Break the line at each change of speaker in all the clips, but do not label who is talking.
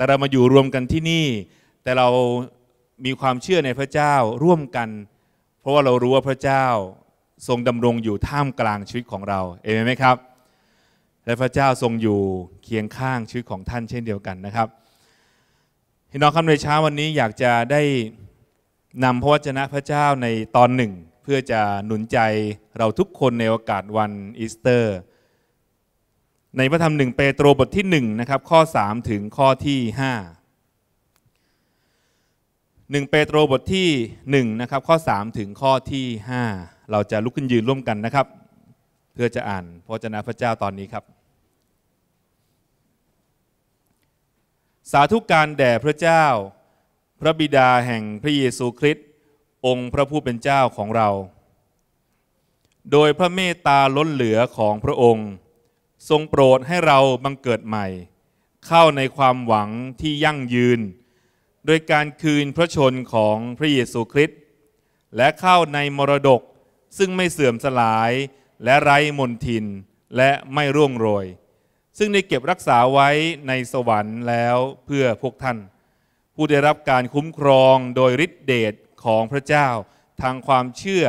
แต่เรามาอยู่รวมกันที่นี่ แต่เรามีความเชื่อในพระเจ้าร่วมกัน เพราะว่าเรารู้ว่าพระเจ้าทรงดำรงอยู่ท่ามกลางชีวิตของเราเองไหมครับ และพระเจ้าทรงอยู่เคียงข้างชีวิตของท่านเช่นเดียวกันนะครับพี่น้องครับในเช้าวันนี้อยากจะได้นำพระวจนะพระเจ้าในตอนหนึ่ง เพื่อจะหนุนใจเราทุกคนในโอกาสวันอีสเตอร์ในพระธรรมหนึ่งเปโตร บทที่1นะครับข้อ3ถึงข้อที่5 1เปโตรบทที่1นะครับข้อ 3 ถึงข้อที่ 5 เราจะลุกขึ้นยืนร่วมกันนะครับ เพื่อจะอ่านพระเจนะพระเจ้าตอนนี้ครับ สาธุการแด่พระเจ้าพระบิดาแห่งพระเยซูคริสต์องค์พระผู้เป็นเจ้าของเรา โดยพระเมตตาล้นเหลือของพระองค์ทรงโปรดให้เราบังเกิดใหม่ เข้าในความหวังที่ยั่งยืน โดยการคืนพระชนของพระเยซูคริสต์และเข้าในมรดกซึ่งไม่เสื่อมสลายและไร้มนทินและไม่ร่วงโรย ซึ่งได้เก็บรักษาไว้ในสวรรค์แล้วเพื่อพวกท่าน ผู้ได้รับการคุ้มครองโดยฤทธิเดชของพระเจ้าทางความเชื่อ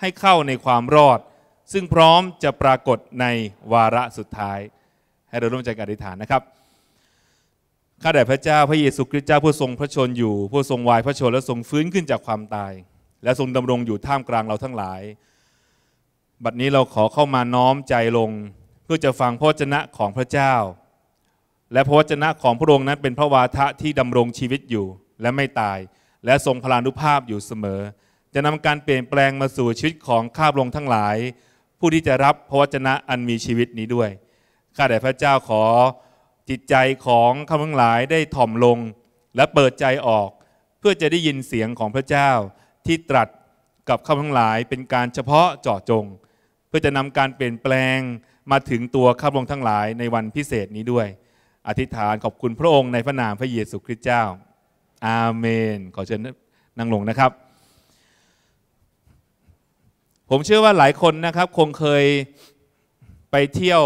ให้เข้าในความรอดซึ่งพร้อมจะปรากฏในวาระสุดท้าย ให้เราร่วมใจกันอธิษฐานนะครับข้าแต่พระเจ้าพระเยซูคริสต์เจ้าผู้ทรงพระชนอยู่ผู้ทรงวายพระชนและทรงฟื้นขึ้นจากความตาย และทรงดำรงอยู่ท่ามกลางเราทั้งหลาย บัดนี้เราขอเข้ามาน้อมใจลง เพื่อจะฟังพระวจนะของพระเจ้า และพระวจนะของพระองค์นั้นเป็นพระวาทะที่ดำรงชีวิตอยู่และไม่ตาย และทรงพลานุภาพอยู่เสมอ จะนำการเปลี่ยนแปลงมาสู่ชีวิตของข้าพระองค์ทั้งหลายผู้ที่จะรับพระวจนะอันมีชีวิตนี้ด้วย ข้าแต่พระเจ้าขอจิตใจของข้าพังหลายได้ถ่อมลงและเปิดใจออก เพื่อจะได้ยินเสียงของพระเจ้า ที่ตรัสกับข้าพังหลายเป็นการเฉพาะเจาะจง เพื่อจะนำการเปลี่ยนแปลงมาถึงตัวข้าพงทั้งหลายในวันพิเศษนี้ด้วย อธิษฐานขอบคุณพระองค์ในพระนามพระเยซูคริสต์เจ้า อาเมน ขอเชิญนั่งลงนะครับผมเชื่อว่าหลายคนนะครับ คงเคยไปเที่ยว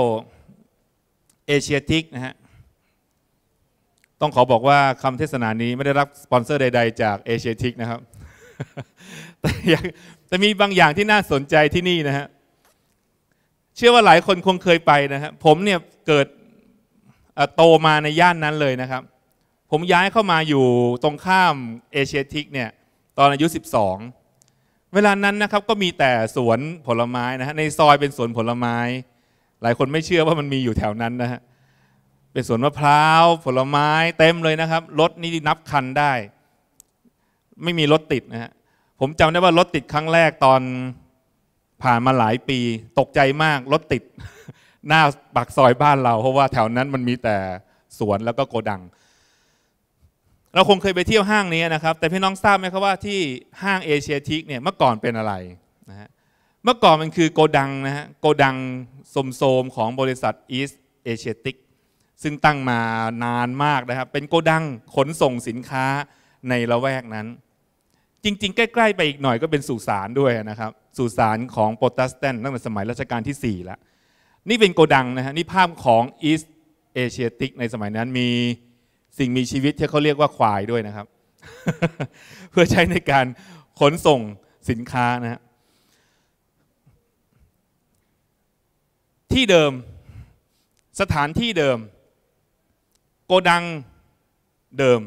เอเชียทิกนะฮะ ต้องขอบอกว่าคำเทศนานี้ไม่ได้รับสปอนเซอร์ใดๆจากเอเชียทิกนะครับแต่แต่มีบางอย่างที่น่าสนใจที่นี่นะฮะ เชื่อว่าหลายคนคงเคยไปนะฮะผมเนี่ยเกิดโตมาในย่านนั้นเลยนะครับ ผมย้ายเข้ามาอยู่ตรงข้ามเอเชียทิกเนี่ย ตอนอายุ12เวลานั้นนะครับก็มีแต่สวนผลไม้นะฮะในซอยเป็นสวนผลไม้ หลายคนไม่เชื่อว่ามันมีอยู่แถวนั้นนะฮะเป็นสวนมะพร้าวผลไม้เต็มเลยนะครับ รถนี่นับคันได้ ไม่มีรถติดนะฮะผมจำได้ว่ารถติดครั้งแรกตอนผ่านมาหลายปี ตกใจมากรถติด หน้าปากซอยบ้านเรา เพราะว่าแถวนั้นมันมีแต่สวนแล้วก็โกดังเราคงเคยไปเที่ยวห้างนี้นะครับ แต่พี่น้องทราบไหมครับว่าที่ห้างเอเชียทิกเนี่ยเมื่อก่อนเป็นอะไรนะฮะเมื่อก่อนมันคือโกดังนะฮะโกดังสมโสมของบริษัทอีสเอเชียทิกซึ่งตั้งมานานมากนะครับ เป็นโกดังขนส่งสินค้าในละแวกนั้น จริงๆ ใกล้ๆไปอีกหน่อยก็เป็นสุสานด้วยนะครับสุสานของโปรตัสแตนต์ตั้งแต่สมัยรัชกาลที่4แล้วนี่เป็นโกดังนะฮะนี่ภาพของอีสเอเชียติกในสมัยนั้นมีสิ่งมีชีวิตที่เขาเรียกว่าควายด้วยนะครับ เพื่อใช้ในการขนส่งสินค้านะฮะที่เดิมสถานที่เดิมโกดังเดิม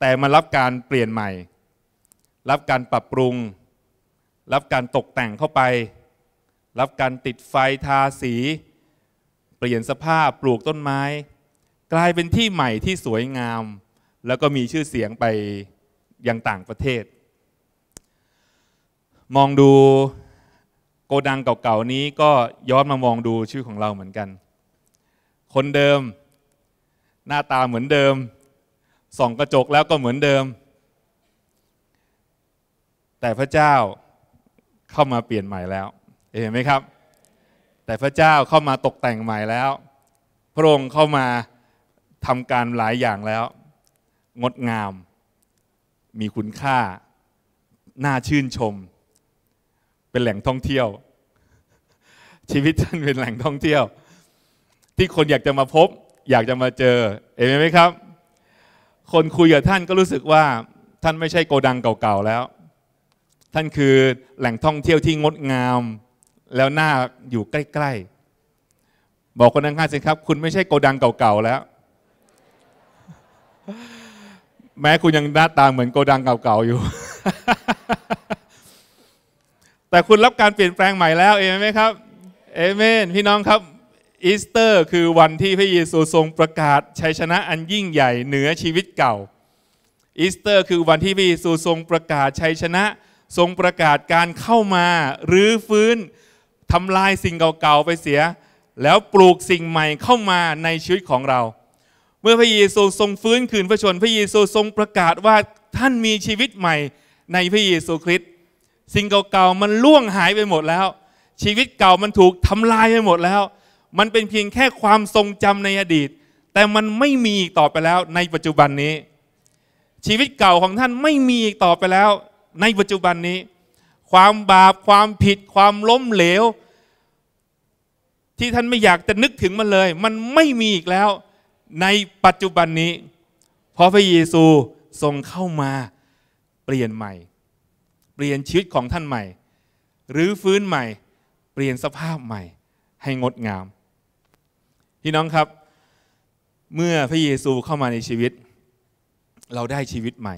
แต่มารับการเปลี่ยนใหม่ รับการปรับปรุง รับการตกแต่งเข้าไป รับการติดไฟทาสี เปลี่ยนสภาพปลูกต้นไม้กลายเป็นที่ใหม่ที่สวยงาม แล้วก็มีชื่อเสียงไปยังต่างประเทศ มองดูโกดังเก่า ๆนี้ก็ย้อนมามองดูชื่อของเราเหมือนกัน คนเดิม หน้าตาเหมือนเดิม ส่องกระจกแล้วก็เหมือนเดิม แต่พระเจ้าเข้ามาเปลี่ยนใหม่แล้วเห็นไหมครับแต่พระเจ้าเข้ามาตกแต่งใหม่แล้ว พระองค์เข้ามาทำการหลายอย่างแล้ว งดงาม มีคุณค่าน่าชื่นชม เป็นแหล่งท่องเที่ยว ชีวิตท่านเป็นแหล่งท่องเที่ยว ที่คนอยากจะมาพบ อยากจะมาเจอเห็นไหมครับ คนคุยกับท่านก็รู้สึกว่า ท่านไม่ใช่โกดังเก่าๆแล้ว ท่านคือแหล่งท่องเที่ยวที่งดงาม แล้วน่าอยู่ใกล้ๆ บอกคนข้างๆสิครับ คุณไม่ใช่โกดังเก่าๆแล้วแม้คุณยังหน้าตาเหมือนโกดังเก่าๆอยู่ แต่คุณรับการเปลี่ยนแปลงใหม่แล้วเอเมนไหมครับเอเมน พี่น้องครับอีสเตอร์ คือวันที่พระเยซูทรงประกาศชัยชนะอันยิ่งใหญ่ เหนือชีวิตเก่า อีสเตอร์ คือวันที่พระเยซูทรงประกาศชัยชนะทรงประกาศการเข้ามารื้อฟื้นทำลายสิ่งเก่าๆไปเสีย แล้วปลูกสิ่งใหม่เข้ามาในชีวิตของเราเมื่อพระเยซูทรงฟื้นคืนพระชน พระเยซูทรงประกาศว่าท่านมีชีวิตใหม่ในพระเยซูคริสต์สิ่งเก่าๆมันล่วงหายไปหมดแล้ว ชีวิตเก่ามันถูกทำลายไปหมดแล้ว มันเป็นเพียงแค่ความทรงจำในอดีต แต่มันไม่มีอีกต่อไปแล้วในปัจจุบันนี้ ชีวิตเก่าของท่านไม่มีอีกต่อไปแล้วในปัจจุบันนี้ ความบาปความผิดความล้มเหลว ที่ท่านไม่อยากจะนึกถึงมันเลย มันไม่มีอีกแล้วในปัจจุบันนี้ เพราะพระเยซูทรงเข้ามาเปลี่ยนใหม่ เปลี่ยนชีวิตของท่านใหม่ หรือฟื้นใหม่เปลี่ยนสภาพใหม่ให้งดงาม พี่น้องครับ เมื่อพระเยซูเข้ามาในชีวิต เราได้ชีวิตใหม่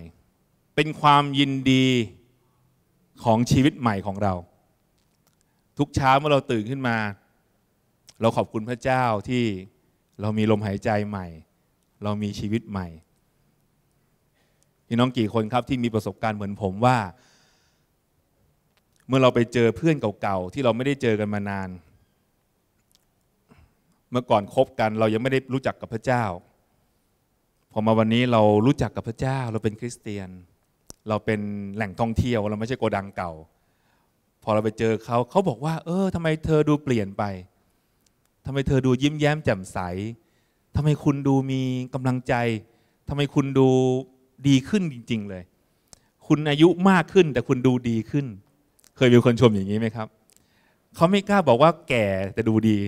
เป็นความยินดีของชีวิตใหม่ของเรา ทุกเช้าเมื่อเราตื่นขึ้นมา เราขอบคุณพระเจ้าที่เรามีลมหายใจใหม่ เรามีชีวิตใหม่พี่น้องกี่คนครับที่มีประสบการณ์เหมือนผมว่า เมื่อเราไปเจอเพื่อนเก่าๆ ที่เราไม่ได้เจอกันมานาน เมื่อก่อนคบกันเรายังไม่ได้รู้จักกับพระเจ้า พอมาวันนี้เรารู้จักกับพระเจ้าเราเป็นคริสเตียน เราเป็นแหล่งท่องเที่ยว เราไม่ใช่โกดังเก่า พอเราไปเจอเขาเขาบอกว่า เออทำไม เธอดูเปลี่ยนไปทำไมเธอดูยิ้มแย้มแจ่มใส ทำไมคุณดูมีกำลังใจ ทำไมคุณดูดีขึ้นจริง ๆ เลย คุณอายุมากขึ้นแต่คุณดูดีขึ้น เคยมีคนชมอย่างนี้ไหมครับ เขาไม่กล้าบอกว่าแก่แต่ดูดี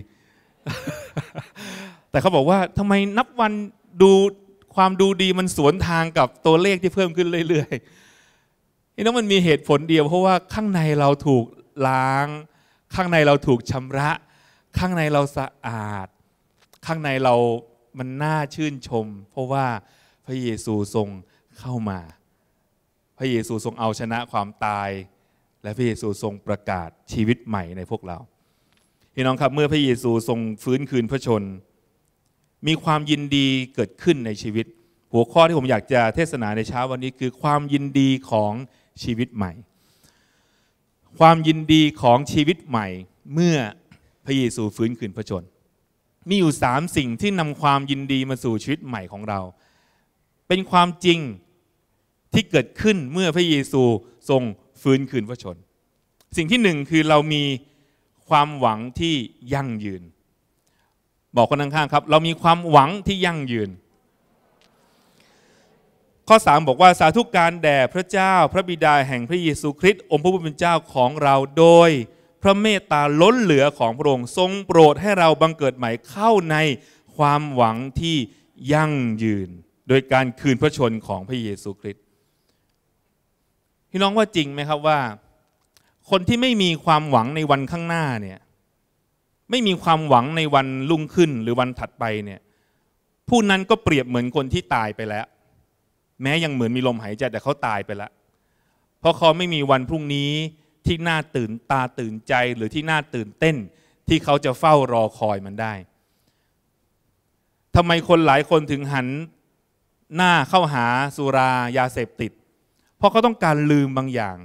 แต่เขาบอกว่า ทำไมนับวันดูความดูดีมันสวนทางกับตัวเลขที่เพิ่มขึ้นเรื่อยๆนี่นั่นมันมีเหตุผลเดียวเพราะว่าข้างในเราถูกล้าง ข้างในเราถูกชำระข้างในเราสะอาด ข้างในเรามันน่าชื่นชม เพราะว่าพระเยซูทรงเข้ามา พระเยซูทรงเอาชนะความตาย และพระเยซูทรงประกาศชีวิตใหม่ในพวกเรา พี่น้องครับ เมื่อพระเยซูทรงฟื้นคืนพระชน มีความยินดีเกิดขึ้นในชีวิต หัวข้อที่ผมอยากจะเทศนาในเช้าวันนี้คือความยินดีของชีวิตใหม่ ความยินดีของชีวิตใหม่ เมื่อพระเยซูฟื้นคืนพระชน มีอยู่สามสิ่งที่นำความยินดีมาสู่ชีวิตใหม่ของเรา เป็นความจริงที่เกิดขึ้นเมื่อพระเยซูทรงฟื้นคืนพระชน สิ่งที่หนึ่งคือเรามีความหวังที่ยั่งยืน บอกคนข้างๆครับเรามีความหวังที่ยั่งยืน ข้อ 3 บอกว่าสาธุการแด่พระเจ้า พระบิดาแห่งพระเยซูคริสต์องค์พระผู้เป็นเจ้าของเราโดยพระเมตตาล้นเหลือของพระองค์ทรงโปรดให้เราบังเกิดใหม่เข้าในความหวังที่ยั่งยืน โดยการคืนพระชนของพระเยซูคริสต์พี่น้องว่าจริงไหมครับว่า คนที่ไม่มีความหวังในวันข้างหน้าเนี่ย ไม่มีความหวังในวันลุ่งขึ้นหรือวันถัดไปเนี่ยผู้นั้นก็เปรียบเหมือนคนที่ตายไปแล้ว แม้ยังเหมือนมีลมหายใจแต่เขาตายไปแล้ว เพราะเขาไม่มีวันพรุ่งนี้ที่น่าตื่นตาตื่นใจ หรือที่น่าตื่นเต้น ที่เขาจะเฝ้ารอคอยมันได้ทำไมคนหลายคนถึงหัน หน้าเข้าหาสุรายาเสพติด เพราะเขาต้องการลืมบางอย่าง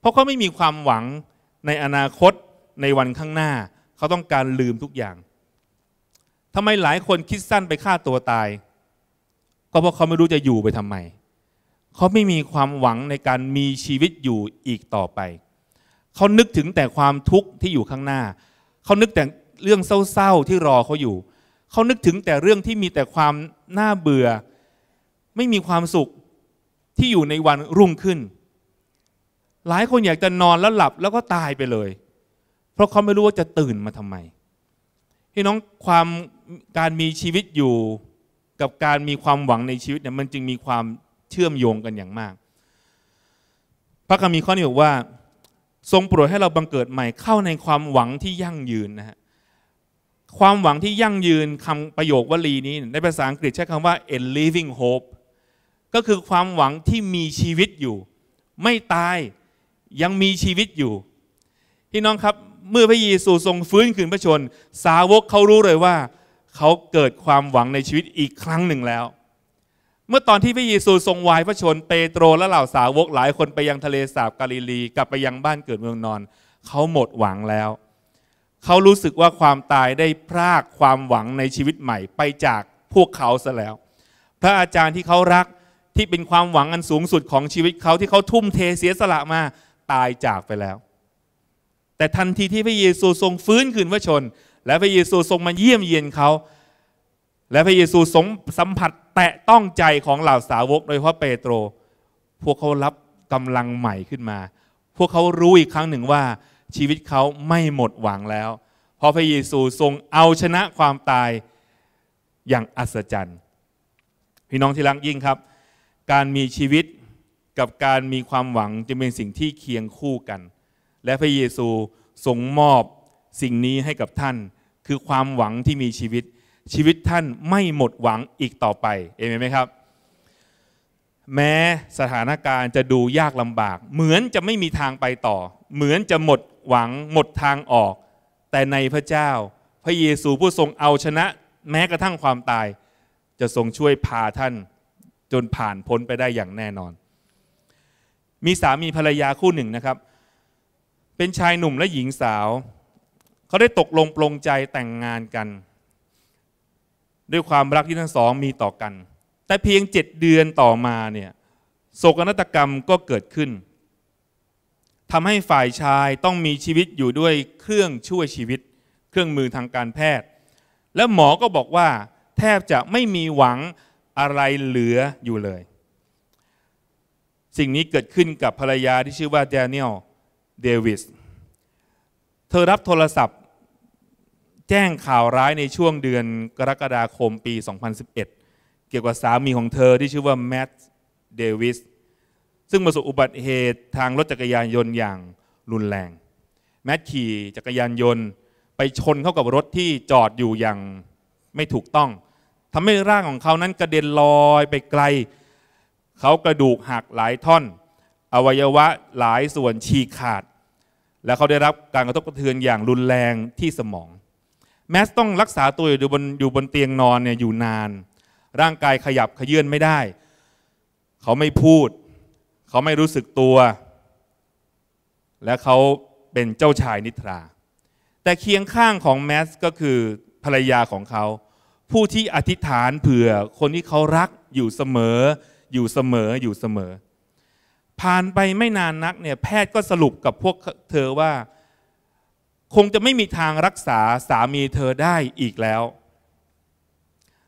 เพราะเขาไม่มีความหวังในอนาคตในวันข้างหน้า เขาต้องการลืมทุกอย่างทำไมหลายคนคิดสั้นไปฆ่าตัวตาย ก็เพราะเขาไม่รู้จะอยู่ไปทำไม เขาไม่มีความหวังในการมีชีวิตอยู่อีกต่อไปเขานึกถึงแต่ความทุกข์ที่อยู่ข้างหน้า เขานึกแต่เรื่องเศร้าๆที่รอเขาอยู่ เขานึกถึงแต่เรื่องที่มีแต่ความน่าเบื่อ ไม่มีความสุขที่อยู่ในวันรุ่งขึ้น หลายคนอยากจะนอนแล้วหลับแล้วก็ตายไปเลย เพราะเขาไม่รู้ว่าจะตื่นมาทำไม พี่น้องความการมีชีวิตอยู่กับการมีความหวังในชีวิตเนี่ยมันจึงมีความเชื่อมโยงกันอย่างมาก พระคัมภีร์ข้อนี้บอกว่าทรงโปรดให้เราบังเกิดใหม่เข้าในความหวังที่ยั่งยืนนะฮะความหวังที่ยั่งยืนคำประโยควลีนี้ ในภาษาอังกฤษใช้คำว่า a living hope ก็คือความหวังที่มีชีวิตอยู่ ไม่ตายยังมีชีวิตอยู่พี่น้องครับเมื่อพระเยซูทรงฟื้นคืนพระชน สาวกเขารู้เลยว่าเขาเกิดความหวังในชีวิตอีกครั้งหนึ่งแล้วเมื่อตอนที่พระเยซูทรงวายพระชนเปโตรและเหล่าสาวกหลายคนไปยังทะเลสาบกาลิลีกลับไปยังบ้านเกิดเมืองนอนเขาหมดหวังแล้ว เขารู้สึกว่าความตายได้พราก ความหวังในชีวิตใหม่ไปจากพวกเขาซะแล้ว พระอาจารย์ที่เขารักที่เป็นความหวังอันสูงสุดของชีวิตเขาที่เขาทุ่มเทเสียสละมาตายจากไปแล้ว แต่ทันทีที่พระเยซูทรงฟื้นคืนพระชน และพระเยซูทรงมาเยี่ยมเยียนเขาและพระเยซูสงสัมผัสแตะต้องใจของเหล่าสาวก โดยเฉพาะเปโตร พวกเขารับกำลังใหม่ขึ้นมา พวกเขารู้อีกครั้งหนึ่งว่าชีวิตเขาไม่หมดหวังแล้ว เพราะพระเยซูทรงเอาชนะความตายอย่างอัศจรรย์ พี่น้องที่รักยิ่งครับการมีชีวิตกับการมีความหวังจะเป็นสิ่งที่เคียงคู่กัน และพระเยซูทรงมอบสิ่งนี้ให้กับท่าน คือความหวังที่มีชีวิตชีวิตท่านไม่หมดหวังอีกต่อไป เอเมนไหมครับ แม้สถานการณ์จะดูยากลำบาก เหมือนจะไม่มีทางไปต่อ เหมือนจะหมดหวังหมดทางออก แต่ในพระเจ้า พระเยซูผู้ทรงเอาชนะแม้กระทั่งความตายจะทรงช่วยพาท่านจนผ่านพ้นไปได้อย่างแน่นอน มีสามีภรรยาคู่หนึ่งนะครับ เป็นชายหนุ่มและหญิงสาว เขาได้ตกลงปลงใจแต่งงานกันด้วยความรักที่ทั้งสองมีต่อกัน แต่เพียงเจ็ดเดือนต่อมาเนี่ยโศกนาฏกรรมก็เกิดขึ้นทำให้ฝ่ายชายต้องมีชีวิตอยู่ด้วยเครื่องช่วยชีวิต เครื่องมือทางการแพทย์ และหมอก็บอกว่าแทบจะไม่มีหวังอะไรเหลืออยู่เลย สิ่งนี้เกิดขึ้นกับภรรยาที่ชื่อว่าแดเนียลเดวิสเธอรับโทรศัพท์แจ้งข่าวร้ายในช่วงเดือนกรกฎาคมปี 2011 เกี่ยวกับสามีของเธอที่ชื่อว่าแมตต์เดวิส ซึ่งประสบอุบัติเหตุทางรถจักรยานยนต์อย่างรุนแรง แมตต์ขี่ จักรยานยนต์ไปชนเข้ากับรถที่จอดอยู่อย่างไม่ถูกต้อง ทำให้ร่างของเขานั้นกระเด็นลอยไปไกล เขากระดูกหักหลายท่อน อวัยวะหลายส่วนฉีกขาด และเขาได้รับการกระทบกระเทือนอย่างรุนแรงที่สมองแมสต้องรักษาตัวอยู่บนอยู่บนเตียงนอนเนี่ยอยู่นาน ร่างกายขยับขยื่นไม่ได้ เขาไม่พูด เขาไม่รู้สึกตัว และเขาเป็นเจ้าชายนิทรา แต่เคียงข้างของแมสก็คือภรรยาของเขา ผู้ที่อธิษฐานเผื่อคนที่เขารักอยู่เสมอ อยู่เสมออยู่เสมอ ผ่านไปไม่นานนักเนี่ยแพทย์ก็สรุปกับพวกเธอว่าคงจะไม่มีทางรักษาสามีเธอได้อีกแล้ว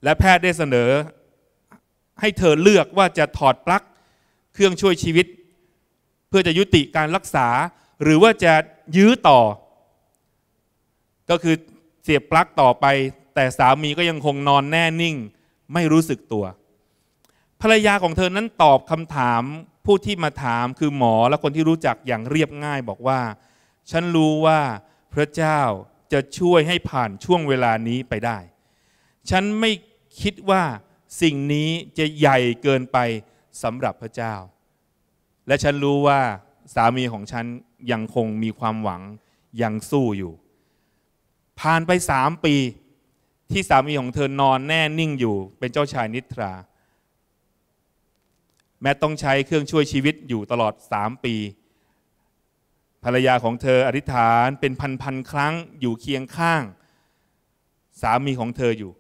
และแพทย์ได้เสนอ ให้เธอเลือกว่าจะถอดปลั๊กเครื่องช่วยชีวิต เพื่อจะยุติการรักษาหรือว่าจะยื้อต่อ ก็คือเสียบปลั๊กต่อไป แต่สามีก็ยังคงนอนแน่นิ่ง ไม่รู้สึกตัว ภรรยาของเธอนั้นตอบคำถามผู้ที่มาถามคือหมอและคนที่รู้จักอย่างเรียบง่ายบอกว่า ฉันรู้ว่าพระเจ้าจะช่วยให้ผ่านช่วงเวลานี้ไปได้ ฉันไม่คิดว่าสิ่งนี้จะใหญ่เกินไปสำหรับพระเจ้า และฉันรู้ว่าสามีของฉันยังคงมีความหวัง ยังสู้อยู่ ผ่านไปสามปีที่สามีของเธอนอนแน่นิ่งอยู่เป็นเจ้าชายนิทรา แม้ต้องใช้เครื่องช่วยชีวิตอยู่ตลอดสามปีภรรยาของเธออธิษฐานเป็นพันๆครั้งอยู่เคียงข้าง สามีของเธออยู่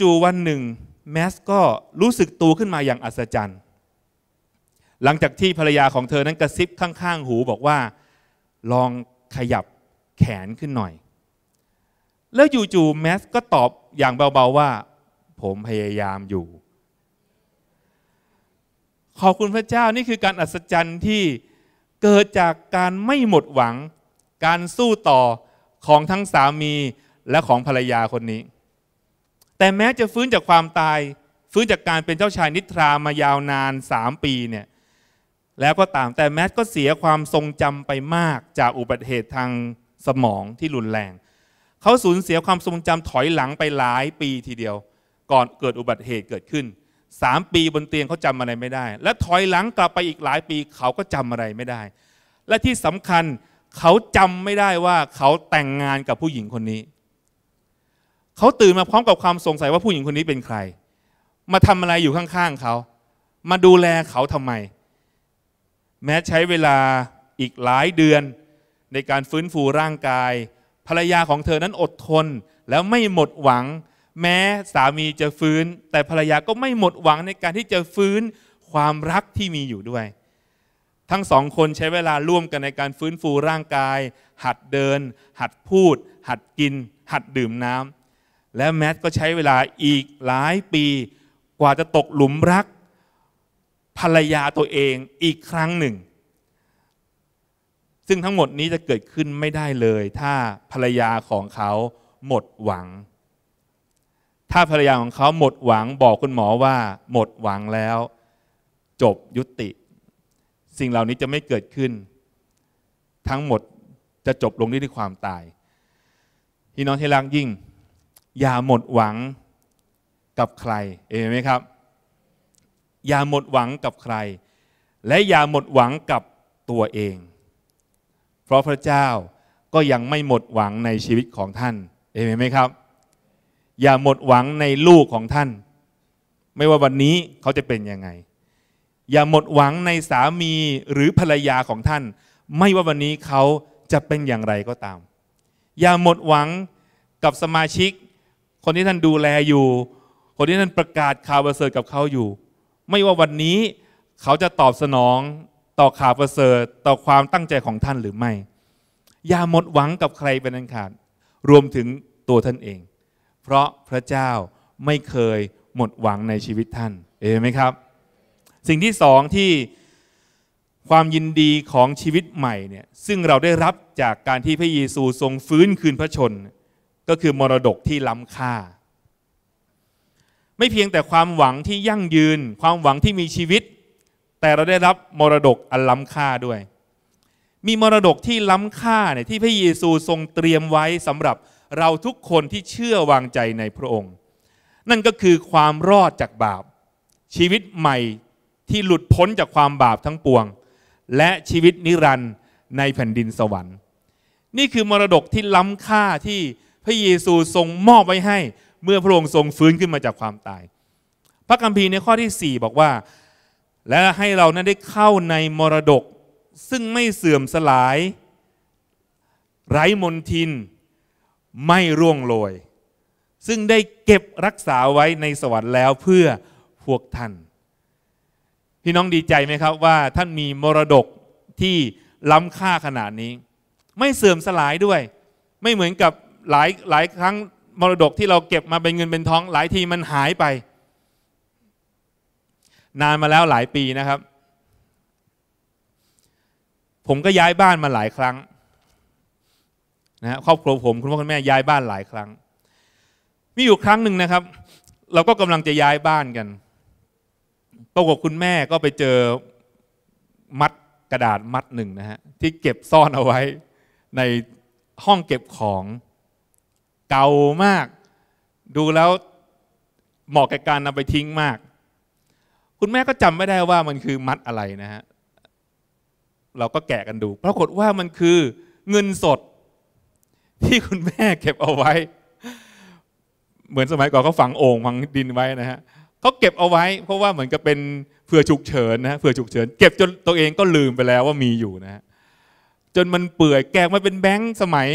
จู่ๆวันหนึ่ง แมสก็รู้สึกตัวขึ้นมาอย่างอัศจรรย์หลังจากที่ภรรยาของเธอนั้นกระซิบข้าง ๆ หูบอกว่าลองขยับแขนขึ้นหน่อย แล้วจู่ๆแมสก็ตอบอย่างเบา ๆว่า ผมพยายามอยู่ ขอบคุณพระเจ้านี่คือการอัศจรรย์ที่เกิดจากการไม่หมดหวังการสู้ต่อของทั้งสามีและของภรรยาคนนี้ แต่แม้จะฟื้นจากความตาย ฟื้นจากการเป็นเจ้าชายนิทรามายาวนานสามปีเนี่ยแล้วก็ตามแต่แมทก็เสียความทรงจำไปมากจากอุบัติเหตุทางสมองที่รุนแรง เขาสูญเสียความทรงจำถอยหลังไปหลายปีทีเดียว ก่อนเกิดอุบัติเหตุเกิดขึ้นสามปีบนเตียงเขาจำอะไรไม่ได้ และถอยหลังกลับไปอีกหลายปีเขาก็จำอะไรไม่ได้ และที่สำคัญเขาจำไม่ได้ว่าเขาแต่งงานกับผู้หญิงคนนี้ เขาตื่นมาพร้อมกับความสงสัยว่าผู้หญิงคนนี้เป็นใคร มาทำอะไรอยู่ข้างๆเขา มาดูแลเขาทำไม แม้ใช้เวลาอีกหลายเดือน ในการฟื้นฟูร่างกาย ภรรยาของเธอนั้นอดทนแล้วไม่หมดหวังแม้สามี จะฟื้น แต่ภรรยาก็ไม่หมดหวังในการที่จะฟื้นความรักที่มีอยู่ด้วย ทั้งสองคนใช้เวลาร่วมกันในการฟื้นฟูร่างกาย หัดเดิน หัดพูด หัดกิน หัดดื่มน้ำและแมทก็ใช้เวลาอีกหลายปี กว่าจะตกหลุมรัก ภรรยาตัวเองอีกครั้งหนึ่ง ซึ่งทั้งหมดนี้จะเกิดขึ้นไม่ได้เลย ถ้าภรรยาของเขาหมดหวังถ้าภรรยาของเขาหมดหวังบอกคุณหมอว่า หมดหวังแล้วจบยุติ สิ่งเหล่านี้จะไม่เกิดขึ้น ทั้งหมดจะจบลงด้วยความตายพี่น้องที่รักยิ่ง อย่าหมดหวังกับใครเองไหมครับ อย่าหมดหวังกับใคร และอย่าหมดหวังกับตัวเอง เพราะพระเจ้าก็ยังไม่หมดหวังในชีวิตของท่านเองไหมครับอย่าหมดหวังในลูกของท่าน ไม่ว่าวันนี้เขาจะเป็นยังไงอย่าหมดหวังในสามีหรือภรรยาของท่าน ไม่ว่าวันนี้เขาจะเป็นอย่างไรก็ตามอย่าหมดหวังกับสมาชิก คนที่ท่านดูแลอยู่ คนที่ท่านประกาศข่าวประเสริฐกับเขาอยู่ ไม่ว่าวันนี้เขาจะตอบสนองต่อข่าวประเสริฐต่อความตั้งใจของท่านหรือไม่อย่าหมดหวังกับใครเป็นอันขาดรวมถึงตัวท่านเองเพราะพระเจ้าไม่เคยหมดหวังในชีวิตท่าน เอไหมครับ สิ่งที่สองที่ความยินดีของชีวิตใหม่เนี่ยซึ่งเราได้รับจากการที่พระเยซูทรงฟื้นคืนพระชน ก็คือมรดกที่ล้ำค่า ไม่เพียงแต่ความหวังที่ยั่งยืน ความหวังที่มีชีวิต แต่เราได้รับมรดกอันล้ำค่าด้วย มีมรดกที่ล้ำค่าเนี่ยที่พระเยซูทรงเตรียมไว้สำหรับเราทุกคนที่เชื่อวางใจในพระองค์ นั่นก็คือความรอดจากบาป ชีวิตใหม่ที่หลุดพ้นจากความบาปทั้งปวง และชีวิตนิรันดร์ในแผ่นดินสวรรค์ นี่คือมรดกที่ล้ำค่าที่พระเยซูทรงมอบไว้ให้เมื่อพระองค์ทรงฟื้นขึ้นมาจากความตาย พระคัมภีร์ในข้อที่ 4 บอกว่า และให้เรานั้นได้เข้าในมรดกซึ่งไม่เสื่อมสลาย ไร้มนทินไม่ร่วงโรย ซึ่งได้เก็บรักษาไว้ในสวรรค์แล้วเพื่อพวกท่าน พี่น้องดีใจไหมครับว่า ท่านมีมรดกที่ล้ำค่าขนาดนี้ ไม่เสื่อมสลายด้วย ไม่เหมือนกับหลายหลายครั้งมรดกที่เราเก็บมาเป็นเงินเป็นทองหลายทีมันหายไป นานมาแล้วหลายปีนะครับ ผมก็ย้ายบ้านมาหลายครั้งนะครอบครัวผมคุณพ่อคุณแม่ย้ายบ้านหลายครั้งมีอยู่ครั้งหนึ่งนะครับ เราก็กำลังจะย้ายบ้านกันปรากฏคุณแม่ก็ไปเจอมัดกระดาษมัดหนึ่งนะฮะที่เก็บซ่อนเอาไว้ ในห้องเก็บของเก่ามาก ดูแล้วเหมาะกับการนำไปทิ้งมาก คุณแม่ก็จำไม่ได้ว่ามันคือมัดอะไรนะฮะเราก็แกะกันดูปรากฏว่ามันคือเงินสดที่คุณแม่เก็บเอาไว้ เหมือนสมัยก่อนเขาฝังโอ่งฝังดินไว้นะฮะเขาเก็บเอาไว้ เพราะว่าเหมือนกับเป็นเผื่อฉุกเฉินนะเผื่อฉุกเฉินเก็บจนตัวเองก็ลืมไปแล้วว่ามีอยู่นะฮะจนมันเปื่อยแกงมาเป็นแบงค์สมัย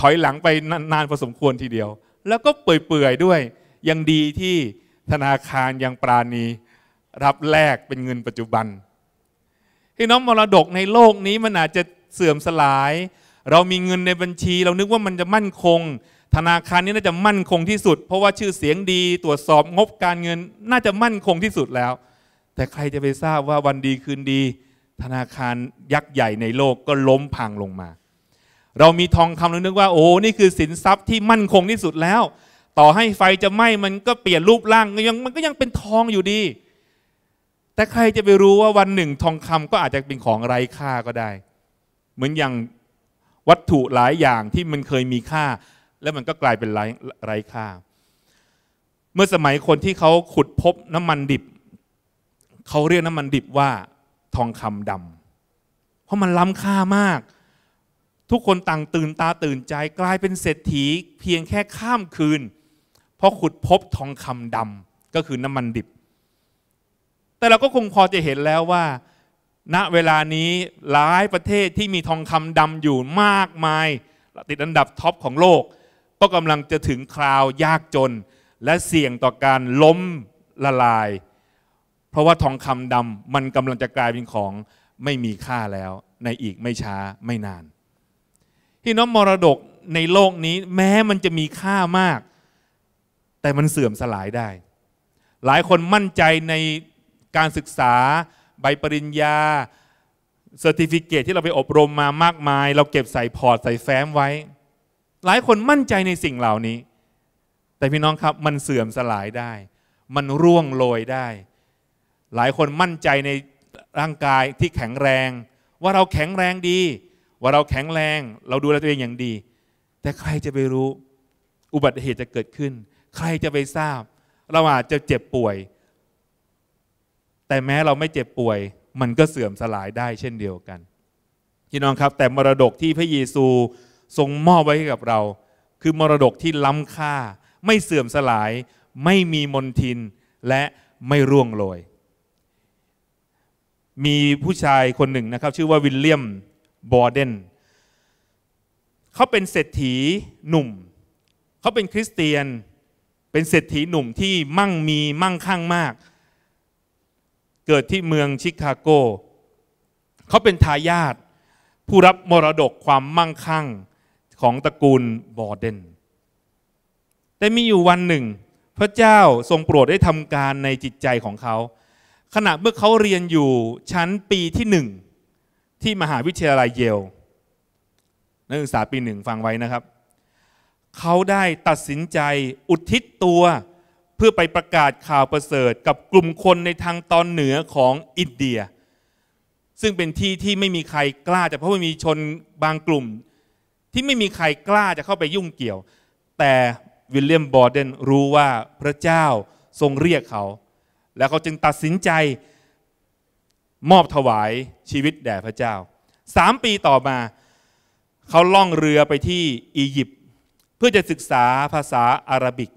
ถอยหลังไปนานพอสมควรทีเดียว แล้วก็เปื่อยๆด้วยยังดีที่ธนาคารยังปราณีรับแลกเป็นเงินปัจจุบันพี่น้องมรดกในโลกนี้มันอาจจะเสื่อมสลายเรามีเงินในบัญชี เรานึกว่ามันจะมั่นคง ธนาคารนี้น่าจะมั่นคงที่สุด เพราะว่าชื่อเสียงดีตรวจสอบงบการเงิน น่าจะมั่นคงที่สุดแล้ว แต่ใครจะไปทราบว่าวันดีคืนดี ธนาคารยักษ์ใหญ่ในโลกก็ล้มพังลงมา เรามีทองคำเรานึกว่าโอ้นี่คือสินทรัพย์ที่มั่นคงที่สุดแล้ว ต่อให้ไฟจะไหม้มันก็เปลี่ยนรูปร่างยังมันก็ยังเป็นทองอยู่ดี แต่ใครจะไปรู้ว่าวันหนึ่งทองคำก็อาจจะเป็นของไร้ค่าก็ได้ เหมือนอย่างวัตถุหลายอย่างที่มันเคยมีค่า แล้วมันก็กลายเป็นไร้ไรค่า เมื่อสมัยคนที่เขาขุดพบน้ำมันดิบ เขาเรียกน้ำมันดิบว่า ทองคำดำเพราะมันล้ำค่ามาก ทุกคนต่างตื่นตาตื่นใจกลายเป็นเศรษฐีเพียงแค่ข้ามคืน เพราะขุดพบทองคำดำก็คือน้ำมันดิบ แต่เราก็คงพอจะเห็นแล้วว่าณเวลานี้หลายประเทศที่มีทองคำดำอยู่มากมาย ติดอันดับท็อปของโลก ก็กำลังจะถึงคราวยากจนและเสี่ยงต่อการล้มละลาย เพราะว่าทองคำดำมันกำลังจะกลายเป็นของไม่มีค่าแล้วในอีกไม่ช้าไม่นานพี่น้องมรดกในโลกนี้แม้มันจะมีค่ามาก แต่มันเสื่อมสลายได้ หลายคนมั่นใจในการศึกษาใบปริญญาเซอร์ติฟิเคตที่เราไปอบรมมามากมาย เราเก็บใส่พอร์ตใส่แฟ้มไว้ หลายคนมั่นใจในสิ่งเหล่านี้ แต่พี่น้องครับมันเสื่อมสลายได้ มันร่วงโรยได้ หลายคนมั่นใจในร่างกายที่แข็งแรง ว่าเราแข็งแรงดี ว่าเราแข็งแรง เราดูแลตัวเองอย่างดี แต่ใครจะไปรู้ อุบัติเหตุจะเกิดขึ้น ใครจะไปทราบเราอาจจะเจ็บป่วยแต่แม้เราไม่เจ็บป่วย มันก็เสื่อมสลายได้เช่นเดียวกันพี่น้องครับแต่มรดกที่พระเยซูทรงมอบไว้ให้กับเรา คือมรดกที่ล้ำค่า ไม่เสื่อมสลาย ไม่มีมนทินและไม่ร่วงโรยมีผู้ชายคนหนึ่งนะครับ ชื่อว่าวิลเลียมบอร์เดนเขาเป็นเศรษฐีหนุ่มเขาเป็นคริสเตียนเป็นเศรษฐีหนุ่มที่มั่งมีมั่งคั่งมากเกิดที่เมืองชิคาโก เขาเป็นทายาทผู้รับมรดกความมั่งคั่งของตระกูลบอเดน แต่มีอยู่วันหนึ่ง พระเจ้าทรงโปรดได้ทำการในจิตใจของเขา ขณะเมื่อเขาเรียนอยู่ชั้นปีที่หนึ่ง ที่มหาวิทยาลัยเยลนักศึกษาปีหนึ่งฟังไว้นะครับ เขาได้ตัดสินใจอุทิศตัวพื่อไปประกาศข่าวประเสริฐกับกลุ่มคนในทางตอนเหนือของอินเดีย ซึ่งเป็นที่ที่ไม่มีใครกล้าจะเพราะ่มีชนบางกลุ่ม ที่ไม่มีใครกล้าจะเข้าไปยุ่งเกี่ยว แต่วิลเลียมบอร์เดนรู้ว่าพระเจ้าทรงเรียกเขา แล้วเขาจึงตัดสินใจมอบถวายชีวิตแด่พระเจ้าสามปีต่อมาเขาล่องเรือไปที่อียิปต์เพื่อจะศึกษาภาษาอาหรับิก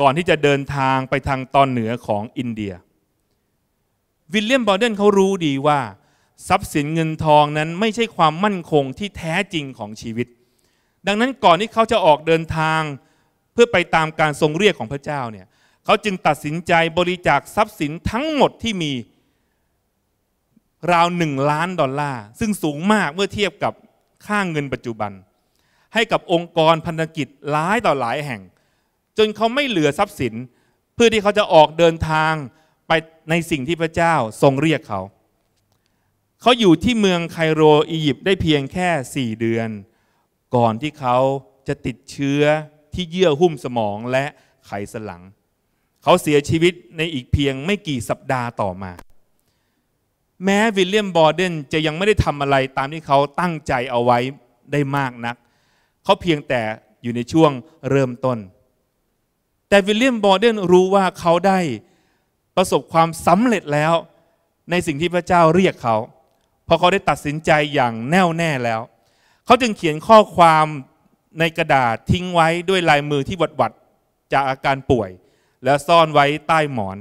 ก่อนที่จะเดินทางไปทางตอนเหนือของอินเดีย วิลเลียมบอเดนเขารู้ดีว่า ทรัพย์สินเงินทองนั้นไม่ใช่ความมั่นคงที่แท้จริงของชีวิต ดังนั้นก่อนที่เขาจะออกเดินทางเพื่อไปตามการทรงเรียกของพระเจ้าเนี่ยเขาจึงตัดสินใจบริจาคทรัพย์สินทั้งหมดที่มีราวหนึ่งล้านดอลลาร์ ซึ่งสูงมากเมื่อเทียบกับค่างเงินปัจจุบัน ให้กับองค์กรพันธกิจหลายต่อหลายแห่งจนเขาไม่เหลือทรัพย์สินเพื่อที่เขาจะออกเดินทางไปในสิ่งที่พระเจ้าทรงเรียกเขา เขาอยู่ที่เมืองไคโรอียิปต์ได้เพียงแค่สี่เดือน ก่อนที่เขาจะติดเชื้อที่เยื่อหุ้มสมองและไขสันหลัง เขาเสียชีวิตในอีกเพียงไม่กี่สัปดาห์ต่อมา แม้วิลเลียมบอร์เดนจะยังไม่ได้ทำอะไรตามที่เขาตั้งใจเอาไว้ได้มากนัก เขาเพียงแต่อยู่ในช่วงเริ่มต้นแต่วิลเลียมบอร์เดนรู้ว่าเขาได้ประสบความสำเร็จแล้วในสิ่งที่พระเจ้าเรียกเขาพราะเขาได้ตัดสินใจอย่างแน่วแน่แล้ว เขาจึงเขียนข้อความในกระดาษทิ้งไว้ด้วยลายมือที่วัดวัดจากอาการป่วย และซ่อนไว้ใต้หมอน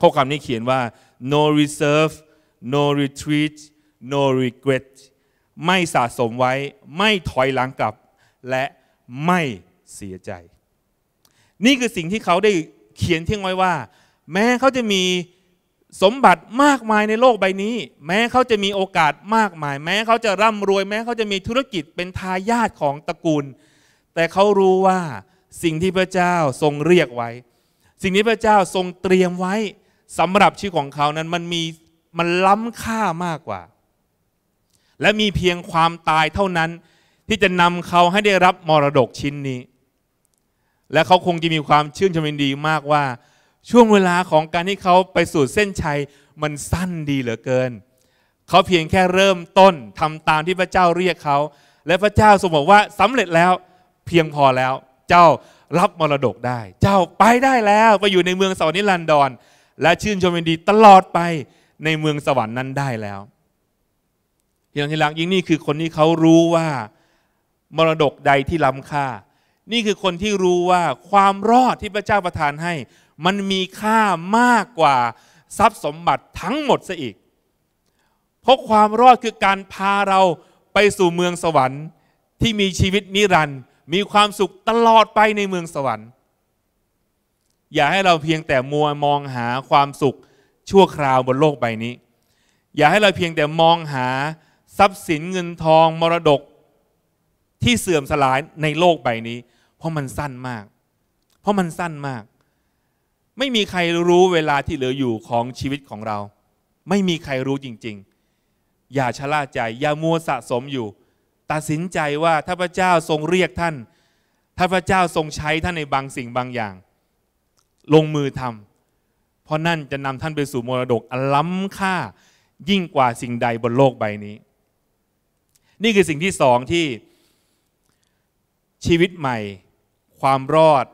ข้อความนี้เขียนว่า no reserve no retreat no regret ไม่สะสมไว้ ไม่ถอยหลังกลับ และไม่เสียใจนี่คือสิ่งที่เขาได้เขียนทิ้งไว้ว่า แม้เขาจะมีสมบัติมากมายในโลกใบนี้ แม้เขาจะมีโอกาสมากมาย แม้เขาจะร่ำรวยแม้เขาจะมีธุรกิจเป็นทายาทของตระกูล แต่เขารู้ว่าสิ่งที่พระเจ้าทรงเรียกไว้ สิ่งที่พระเจ้าทรงเตรียมไว้สำหรับชีวิตของเขานั้นมันมีมันล้ำค่ามากกว่า และมีเพียงความตายเท่านั้นที่จะนำเขาให้ได้รับมรดกชิ้นนี้และเขาคงจะมีความ ชื่นชมยินดีมากว่า ช่วงเวลาของการที่เขาไปสู่เส้นชัยมันสั้นดีเหลือเกินเขาเพียงแค่เริ่มต้นทำตามที่พระเจ้าเรียกเขา และพระเจ้าทรงบอกว่าสำเร็จแล้วเพียงพอแล้ว เจ้ารับมรดกได้ เจ้าไปได้แล้วไปอยู่ในเมืองสวรรค์นิรันดร และชื่นชมยินดีตลอดไปในเมืองสวรรค์นั้นได้แล้วที่น้องที่รักยิ่งนี่คือคนที่เขารู้ว่ามรดกใดที่ล้ำค่านี่คือคนที่รู้ว่าความรอดที่พระเจ้าประทานให้ มันมีค่ามากกว่าทรัพย์สมบัติทั้งหมดซะอีก เพราะความรอดคือการพาเราไปสู่เมืองสวรรค์ ที่มีชีวิตนิรันดร์มีความสุขตลอดไปในเมืองสวรรค์ อย่าให้เราเพียงแต่มัวมองหาความสุขชั่วคราวบนโลกใบนี้ อย่าให้เราเพียงแต่มองหาทรัพย์สินเงินทองมรดกที่เสื่อมสลายในโลกใบนี้เพราะมันสั้นมาก เพราะมันสั้นมาก ไม่มีใครรู้เวลาที่เหลืออยู่ของชีวิตของเรา ไม่มีใครรู้จริงๆ อย่าชะล่าใจ อย่ามัวสะสมอยู่ ตัดสินใจว่าถ้าพระเจ้าทรงเรียกท่าน ถ้าพระเจ้าทรงใช้ท่านในบางสิ่งบางอย่าง ลงมือทำ เพราะนั่นจะนำท่านไปสู่มรดกอันล้ำค่า ยิ่งกว่าสิ่งใดบนโลกใบนี้ นี่คือสิ่งที่สองที่ ชีวิตใหม่ความรอด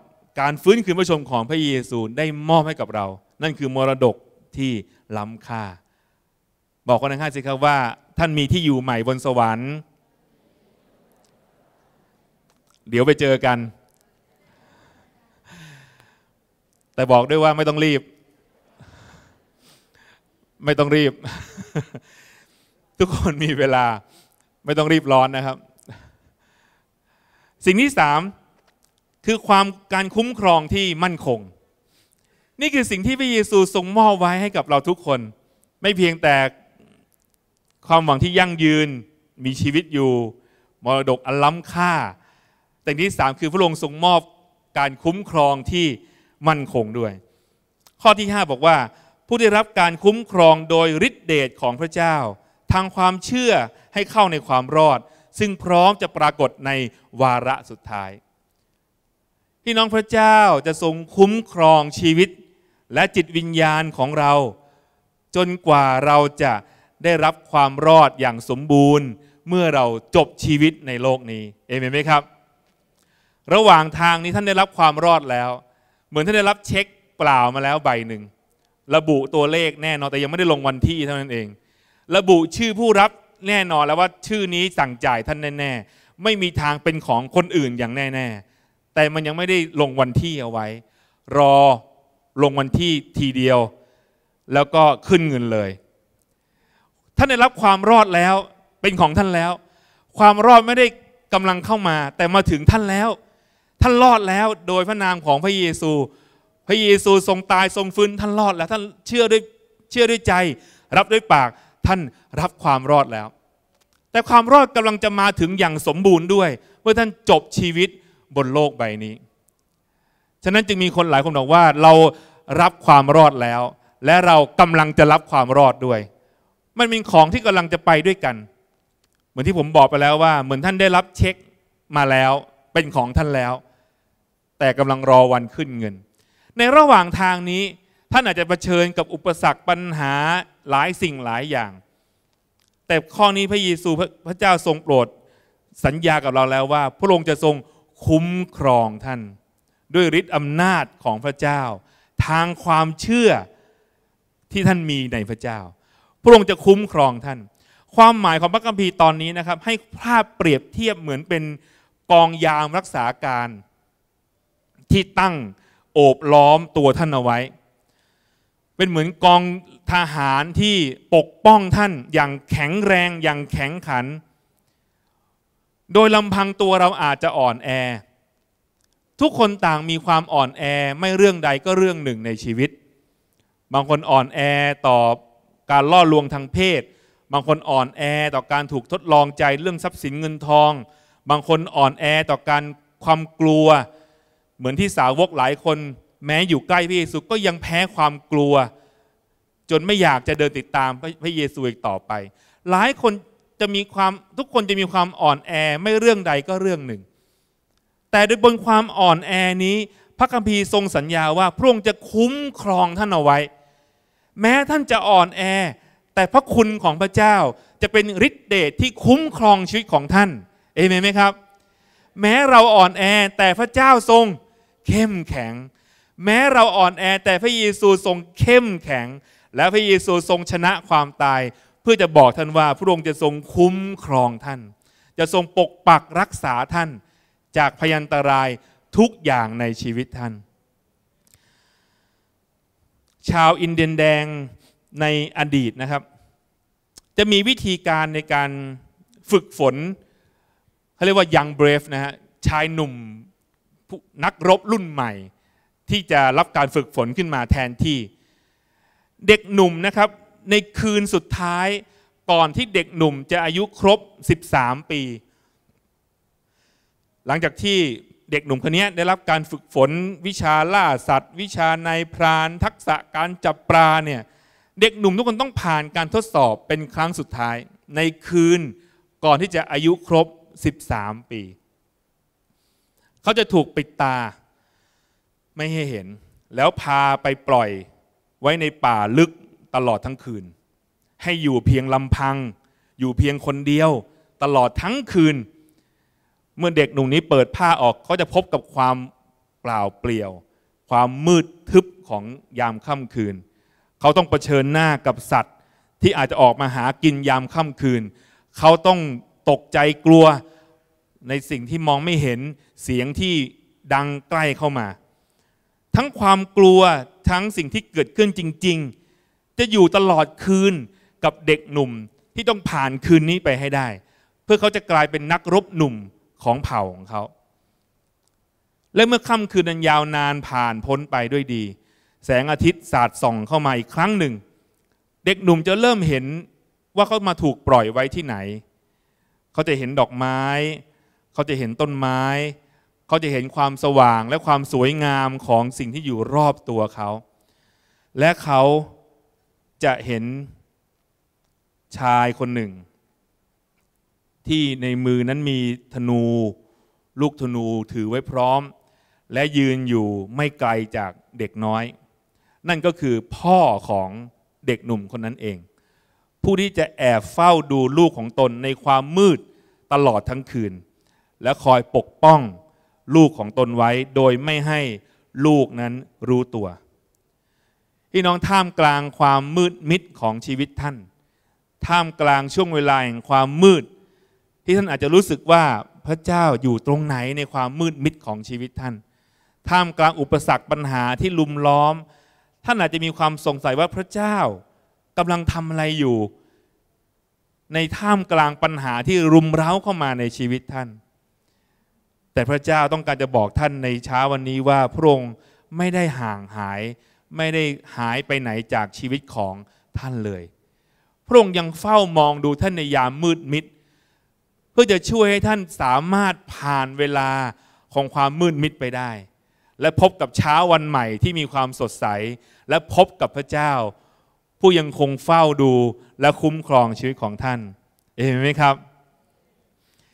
การฟื้นคืนพระชนของพระเยซูได้มอบให้กับเรา นั่นคือมรดกที่ล้ำค่า บอกคนนห้าสิครับว่า ท่านมีที่อยู่ใหม่บนสวรรค์ เดี๋ยวไปเจอกัน แต่บอกด้วยว่าไม่ต้องรีบ ไม่ต้องรีบ ทุกคนมีเวลาไม่ต้องรีบร้อนนะครับ สิ่งที่สามคือความการคุ้มครองที่มั่นคง นี่คือสิ่งที่พระเยซูทรงมอบไว้ให้กับเราทุกคน ไม่เพียงแต่ความหวังที่ยั่งยืน มีชีวิตอยู่ มรดกอันล้ำค่า แต่ที่สามคือพระองค์ทรงมอบการคุ้มครองที่มั่นคงด้วย ข้อที่ 5 บอกว่า ผู้ได้รับการคุ้มครองโดยฤทธิเดชของพระเจ้าทางความเชื่อให้เข้าในความรอด ซึ่งพร้อมจะปรากฏในวาระสุดท้ายพี่น้องพระเจ้าจะทรงคุ้มครองชีวิต และจิตวิญญาณของเรา จนกว่าเราจะได้รับความรอดอย่างสมบูรณ์ เมื่อเราจบชีวิตในโลกนี้ เอเมนไหมครับ ระหว่างทางนี้ท่านได้รับความรอดแล้ว เหมือนท่านได้รับเช็คเปล่ามาแล้วใบหนึ่งระบุตัวเลขแน่นอนแต่ยังไม่ได้ลงวันที่เท่านั้นเอง ระบุชื่อผู้รับแน่นอนแล้วว่าชื่อนี้สั่งจ่ายท่านแน่ๆไม่มีทางเป็นของคนอื่นอย่างแน่ ๆแต่มันยังไม่ได้ลงวันที่เอาไว้ รอลงวันที่ทีเดียว แล้วก็ขึ้นเงินเลย ท่านได้รับความรอดแล้วเป็นของท่านแล้ว ความรอดไม่ได้กำลังเข้ามา แต่มาถึงท่านแล้ว ท่านรอดแล้วโดยพระนามของพระเยซู พระเยซูทรงตายทรงฟื้นท่านรอดแล้วท่านเชื่อด้วยเชื่อด้วยใจ รับด้วยปากท่านรับความรอดแล้ว แต่ความรอดกำลังจะมาถึงอย่างสมบูรณ์ด้วย เมื่อท่านจบชีวิตบนโลกใบนี้ ฉะนั้นจึงมีคนหลายคนบอกว่า เรารับความรอดแล้ว และเรากำลังจะรับความรอดด้วย มันมีของที่กำลังจะไปด้วยกัน เหมือนที่ผมบอกไปแล้วว่า เหมือนท่านได้รับเช็คมาแล้วเป็นของท่านแล้ว แต่กำลังรอวันขึ้นเงิน ในระหว่างทางนี้ ท่านอาจจะเผชิญกับอุปสรรคปัญหาหลายสิ่งหลายอย่าง แต่ข้อนี้พระเยซูพระเจ้าทรงโปรด สัญญากับเราแล้วว่า พระองค์จะทรงคุ้มครองท่านด้วยฤทธิ์อำนาจของพระเจ้า ทางความเชื่อที่ท่านมีในพระเจ้า พระองค์จะคุ้มครองท่าน ความหมายของพระคัมภีร์ตอนนี้นะครับให้ภาพเปรียบเทียบเหมือนเป็นกองยามรักษาการที่ตั้งโอบล้อมตัวท่านเอาไว้ เป็นเหมือนกองทหารที่ปกป้องท่านอย่างแข็งแรงอย่างแข็งขันโดยลำพังตัวเราอาจจะอ่อนแอ ทุกคนต่างมีความอ่อนแอไม่เรื่องใดก็เรื่องหนึ่งในชีวิตบางคนอ่อนแอ ต่อการล่อลวงทางเพศ บางคนอ่อนแอต่อการถูกทดลองใจเรื่องทรัพย์สินเงินทอง บางคนอ่อนแอต่อการความกลัว เหมือนที่สาวกหลายคนแม้อยู่ใกล้พระเยซูก็ยังแพ้ความกลัวจนไม่อยากจะเดินติดตามพระเยซูอีกต่อไป หลายคนจะมีความทุกคนจะมีความอ่อนแอไม่เรื่องใดก็เรื่องหนึ่ง แต่โดยบนความอ่อนแอนี้ พระคัมภีร์ทรงสัญญาว่าพระองค์จะคุ้มครองท่านเอาไว้ แม้ท่านจะอ่อนแอ แต่พระคุณของพระเจ้าจะเป็นฤทธิเดชที่คุ้มครองชีวิตของท่านเอเมนไหมครับ แม้เราอ่อนแอแต่พระเจ้าทรงเข้มแข็ง แม้เราอ่อนแอแต่พระเยซูทรงเข้มแข็ง และพระเยซูทรงชนะความตายเพื่อจะบอกท่านว่าพระองค์จะทรงคุ้มครองท่าน จะทรงปกปักรักษาท่านจากพยันตรายทุกอย่างในชีวิตท่าน ชาวอินเดียนแดงในอดีตนะครับ จะมีวิธีการในการฝึกฝนเขาเรียกว่ายังเบรฟนะฮะชายหนุ่มนักรบรุ่นใหม่ ที่จะรับการฝึกฝนขึ้นมาแทนที่เด็กหนุ่มนะครับในคืนสุดท้ายก่อนที่เด็กหนุ่มจะอายุครบ 13 ปี หลังจากที่เด็กหนุ่มคนนี้ได้รับการฝึกฝนวิชาล่าสัตว์ วิชาในพรานทักษะการจับปลาเนี่ย เด็กหนุ่มทุกคนต้องผ่านการทดสอบเป็นครั้งสุดท้าย ในคืนก่อนที่จะอายุครบ 13 ปี เขาจะถูกปิดตาไม่ให้เห็น แล้วพาไปปล่อยไว้ในป่าลึกตลอดทั้งคืน ให้อยู่เพียงลำพัง อยู่เพียงคนเดียวตลอดทั้งคืน เมื่อเด็กหนุ่มนี้เปิดผ้าออกเขาจะพบกับความเปล่าเปลี่ยว ความมืดทึบของยามค่ำคืน เขาต้องเผชิญหน้ากับสัตว์ที่อาจจะออกมาหากินยามค่ำคืน เขาต้องตกใจกลัวในสิ่งที่มองไม่เห็นเสียงที่ดังใกล้เข้ามา ทั้งความกลัวทั้งสิ่งที่เกิดขึ้นจริง ๆจะอยู่ตลอดคืนกับเด็กหนุ่มที่ต้องผ่านคืนนี้ไปให้ได้ เพื่อเขาจะกลายเป็นนักรบหนุ่มของเผ่าของเขาและเมื่อค่ำคืนนั้นยาวนานผ่านพ้นไปด้วยดี แสงอาทิตย์สาดส่องเข้ามาอีกครั้งหนึ่ง เด็กหนุ่มจะเริ่มเห็นว่าเขามาถูกปล่อยไว้ที่ไหน เขาจะเห็นดอกไม้ เขาจะเห็นต้นไม้ เขาจะเห็นความสว่างและความสวยงามของสิ่งที่อยู่รอบตัวเขา และเขาจะเห็นชายคนหนึ่ง ที่ในมือนั้นมีธนู ลูกธนูถือไว้พร้อม และยืนอยู่ไม่ไกลจากเด็กน้อย นั่นก็คือพ่อของเด็กหนุ่มคนนั้นเอง ผู้ที่จะแอบเฝ้าดูลูกของตนในความมืดตลอดทั้งคืน และคอยปกป้องลูกของตนไว้ โดยไม่ให้ลูกนั้นรู้ตัวพี่น้องท่ามกลางความมืดมิดของชีวิตท่าน ท่ามกลางช่วงเวลาแห่งความมืด ที่ท่านอาจจะรู้สึกว่าพระเจ้าอยู่ตรงไหนในความมืดมิดของชีวิตท่าน ท่ามกลางอุปสรรคปัญหาที่ลุมล้อม ท่านอาจจะมีความสงสัยว่าพระเจ้ากำลังทำอะไรอยู่ ในท่ามกลางปัญหาที่รุมเร้าเข้ามาในชีวิตท่าน แต่พระเจ้าต้องการจะบอกท่านในเช้าวันนี้ว่าพระองค์ไม่ได้ห่างหายไม่ได้หายไปไหนจากชีวิตของท่านเลย พระองค์ยังเฝ้ามองดูท่านในยามมืดมิด เพื่อจะช่วยให้ท่านสามารถผ่านเวลาของความมืดมิดไปได้ และพบกับเช้าวันใหม่ที่มีความสดใส และพบกับพระเจ้า ผู้ยังคงเฝ้าดูและคุ้มครองชีวิตของท่าน เห็นไหมครับ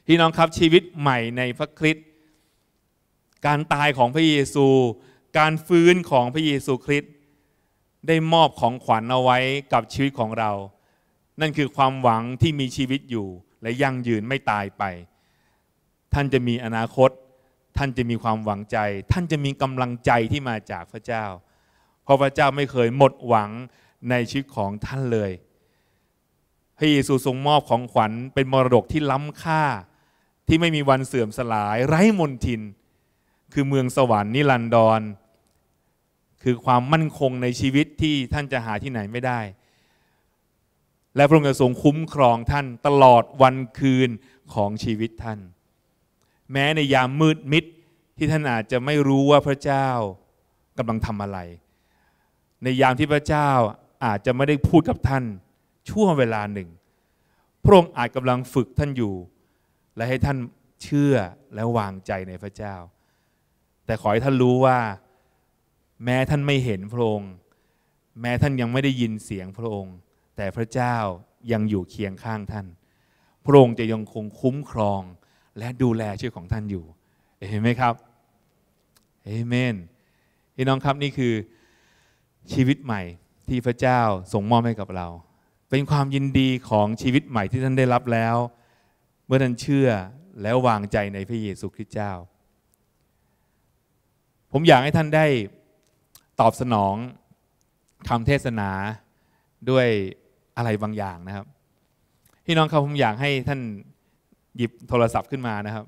พี่น้องครับชีวิตใหม่ในพระคริสต์การตายของพระเยซูการฟื้นของพระเยซูคริสต์ได้มอบของขวัญเอาไว้กับชีวิตของเรา นั่นคือความหวังที่มีชีวิตอยู่และยั่งยืนไม่ตายไป ท่านจะมีอนาคต ท่านจะมีความหวังใจ ท่านจะมีกำลังใจที่มาจากพระเจ้า เพราะพระเจ้าไม่เคยหมดหวังในชีวิตของท่านเลย พระเยซูทรงมอบของขวัญเป็นมรดกที่ล้ำค่าที่ไม่มีวันเสื่อมสลายไร้มนทิน คือเมืองสวรรค์นิรันดรคือความมั่นคงในชีวิตที่ท่านจะหาที่ไหนไม่ได้ และพระองค์จะทรงคุ้มครองท่านตลอดวันคืนของชีวิตท่าน แม้ในยามมืดมิดที่ท่านอาจจะไม่รู้ว่าพระเจ้ากำลังทำอะไร ในยามที่พระเจ้าอาจจะไม่ได้พูดกับท่านช่วงเวลาหนึ่ง พระองค์อาจกำลังฝึกท่านอยู่ และให้ท่านเชื่อและวางใจในพระเจ้า แต่ขอให้ท่านรู้ว่าแม้ท่านไม่เห็นพระองค์ แม้ท่านยังไม่ได้ยินเสียงพระองค์ แต่พระเจ้ายังอยู่เคียงข้างท่าน พระองค์จะยังคงคุ้มครองและดูแลชีวิตของท่านอยู่ เห็นไหมครับเอเมนพี่น้องครับนี่คือ ชีวิตใหม่ที่พระเจ้าส่งมอบให้กับเรา เป็นความยินดีของชีวิตใหม่ที่ท่านได้รับแล้ว เมื่อท่านเชื่อแล้ววางใจในพระเยซูคริสต์เจ้า ผมอยากให้ท่านได้ตอบสนองคำเทศนาด้วยอะไรบางอย่างนะครับ พี่น้องครับผมอยากให้ท่านหยิบโทรศัพท์ขึ้นมานะครับ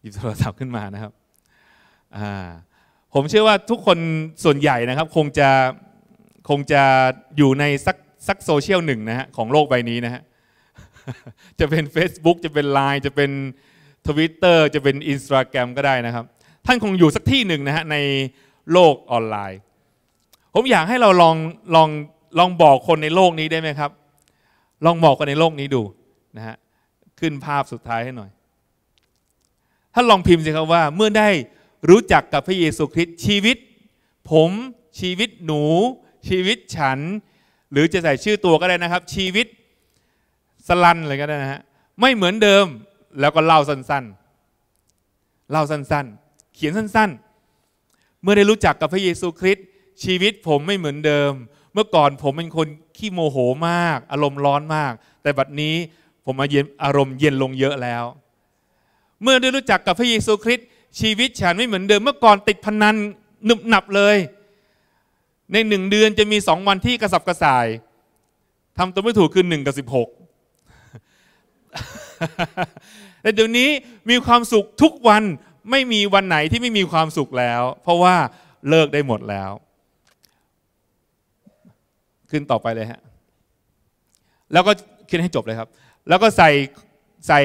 หยิบโทรศัพท์ขึ้นมานะครับ ผมเชื่อว่าทุกคนส่วนใหญ่นะครับ คงจะคงจะอยู่ในสักสักโซเชียลหนึ่งนะฮะของโลกใบนี้นะฮะ จะเป็น Facebook จะเป็น Line จะเป็น Twitter จะเป็น Instagram ก็ได้นะครับ ท่านคงอยู่สักที่หนึ่งนะฮะในโลกออนไลน์ ผมอยากให้เราลองลองลองบอกคนในโลกนี้ได้ไหมครับ ลองบอกคนในโลกนี้ดูนะฮะ ขึ้นภาพสุดท้ายให้หน่อย ถ้าลองพิมพ์สิครับ ว่าเมื่อได้รู้จักกับพระเยซูคริสต์ชีวิตผมชีวิตหนู ชีวิตฉัน หรือจะใส่ชื่อตัวก็ได้นะครับ ชีวิตสลันเลยก็ได้นะฮะไม่เหมือนเดิมแล้วก็เล่าสั้นๆเล่าสั้นๆ เขียนสั้นเมื่อได้รู้จักกับพระเยซูคริสต์ชีวิตผมไม่เหมือนเดิม เมื่อก่อนผมเป็นคนขี้โมโหมาก อารมณ์ร้อนมาก แต่บัดนี้ผมอารมณ์เย็นลงเยอะแล้ว เมื่อได้รู้จักกับพระเยซูคริสต์ชีวิตฉันไม่เหมือนเดิมเมื่อก่อนติดพนันหนุบหนับเลย ในหนึ่งเดือนจะมีสองวันที่กระสับกระส่ายทำตัวไม่ถูกคือหนึ่งกับสิบหกแต่เดี๋ยวนี้มีความสุขทุกวันไม่มีวันไหนที่ไม่มีความสุขแล้วเพราะว่าเลิกได้หมดแล้ว ขึ้นต่อไปเลยฮะแล้วก็ขึ้นให้จบเลยครับ แล้วก็ใส่ใส่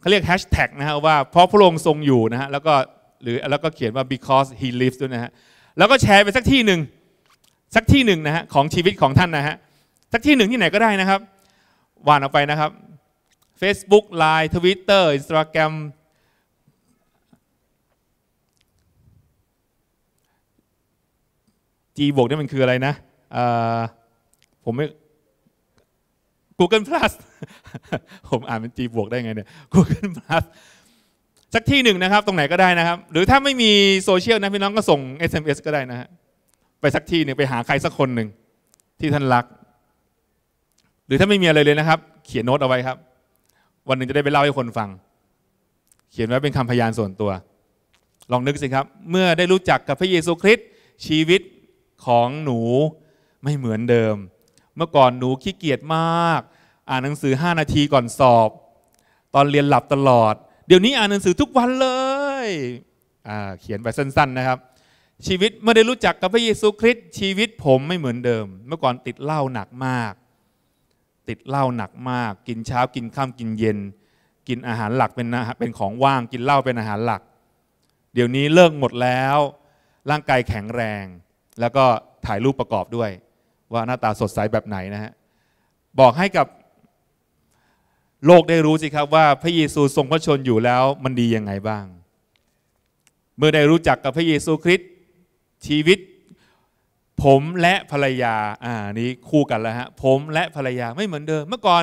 เขาเรียกแฮชแท็กนะฮะว่าเพราะพระองค์ทรงอยู่นะฮะแล้วก็หรือแล้วก็เขียนว่า because he lives ด้วยนะฮะแล้วก็แชร์ไปสักที่หนึ่งสักที่หนึ่งนะฮะของชีวิตของท่านนะฮะสักที่หนึ่งที่ไหนก็ได้นะครับวานออกไปนะครับ Facebook Line Twitter Instagram G บวกนี่มันคืออะไรนะผมไม่ Google Plus ผมอ่านเป็น G บวกได้ไงเนี่ย Google Plus สักที่หนึ่งนะครับ ตรงไหนก็ได้นะครับ หรือถ้าไม่มีโซเชียลนะพี่น้องก็ส่ง SMS ก็ได้นะฮะไปสักที่หนึ่งไปหาใครสักคนหนึ่งที่ท่านรัก หรือถ้าไม่มีอะไรเลยนะครับ เขียนโน้ตเอาไว้ครับ วันหนึ่งจะได้ไปเล่าให้คนฟัง เขียนไว้เป็นคำพยานส่วนตัว ลองนึกสิครับเมื่อได้รู้จักกับพระเยซูคริสต์ชีวิตของหนูไม่เหมือนเดิม เมื่อก่อนหนูขี้เกียจมาก อ่านหนังสือ 5 นาทีก่อนสอบ ตอนเรียนหลับตลอด เดี๋ยวนี้อ่านหนังสือทุกวันเลย เขียนไปสั้น ๆนะครับ ชีวิตไม่ได้รู้จักกับพระเยซูคริสต์ ชีวิตผมไม่เหมือนเดิม เมื่อก่อนติดเหล้าหนักมาก ติดเหล้าหนักมาก กินเช้ากินค่ำกินเย็น กินอาหารหลักเป็น เป็นของว่าง กินเหล้าเป็นอาหารหลัก เดี๋ยวนี้เลิกหมดแล้ว ร่างกายแข็งแรงแล้วก็ถ่ายรูปประกอบด้วยว่าหน้าตาสดใสแบบไหนนะฮะ บอกให้กับโลกได้รู้สิครับว่าพระเยซูทรงพระชนอยู่แล้ว มันดียังไงบ้าง เมื่อได้รู้จักกับพระเยซูคริสต์ชีวิต ผมและภรรยาอ่านี้คู่กันแล้วฮะผมและภรรยาไม่เหมือนเดิมเมื่อก่อน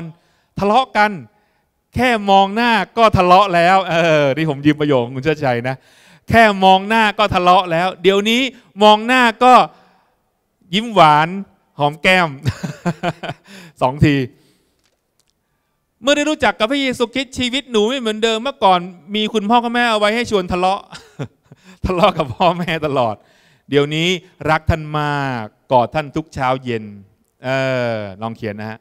ทะเลาะกันแค่มองหน้าก็ทะเลาะแล้วเออที่ผมยืมประโยคคุณเชิดชัยนะแค่มองหน้าก็ทะเลาะแล้ว เดี๋ยวนี้มองหน้าก็ยิ้มหวานหอมแก้ม สองที เมื่อได้รู้จักกับพระเยซูคริสต์ชีวิตหนูไม่เหมือนเดิม เมื่อก่อนมีคุณพ่อกับแม่เอาไว้ให้ชวนทะเลาะ ทะเลาะกับพ่อแม่ตลอด เดี๋ยวนี้รักท่านมากกอดท่านทุกเช้าเย็นเออลองเขียนนะฮะ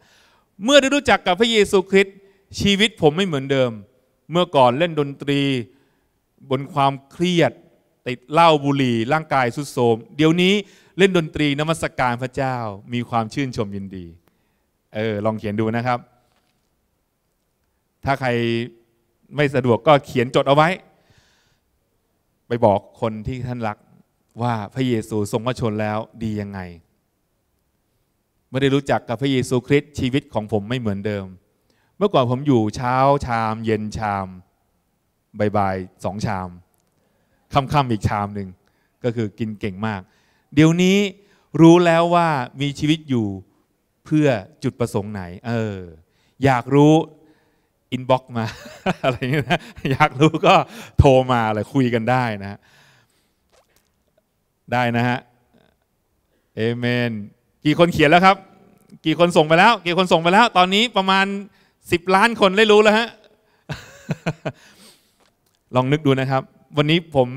เมื่อได้รู้จักกับพระเยซูคริสต์ชีวิตผมไม่เหมือนเดิม เมื่อก่อนเล่นดนตรีบนความเครียด ติดเหล้าบุหรี่ร่างกายสุดโทมเดี๋ยวนี้เล่นดนตรีนมัสกการพระเจ้ามีความชื่นชมยินดี เออ ลองเขียนดูนะครับ ถ้าใครไม่สะดวกก็เขียนจดเอาไว้ ไปบอกคนที่ท่านรักว่าพระเยซูทรงมระชนแล้วดียังไงไม่ได้รู้จักกับพระเยซูคริสต์ชีวิตของผมไม่เหมือนเดิม เมื่อก่อนผมอยู่เช้าชาม เย็นชามบายบายสองชาม ค่ำๆอีกชามหนึ่ง ก็คือกินเก่งมาก เดี๋ยวนี้รู้แล้วว่ามีชีวิตอยู่เพื่อจุดประสงค์ไหน เอออยากรู้ อินบ็อกมาอะไรเงี้ยนะอยากรู้ก็โทรมาอะไรคุยกันได้นะ ได้นะฮะเอเมน กี่คนเขียนแล้วครับ กี่คนส่งไปแล้ว กี่คนส่งไปแล้ว ตอนนี้ประมาณ 10 ล้านคนได้รู้แล้วฮะลองนึกดูนะครับ วันนี้ผม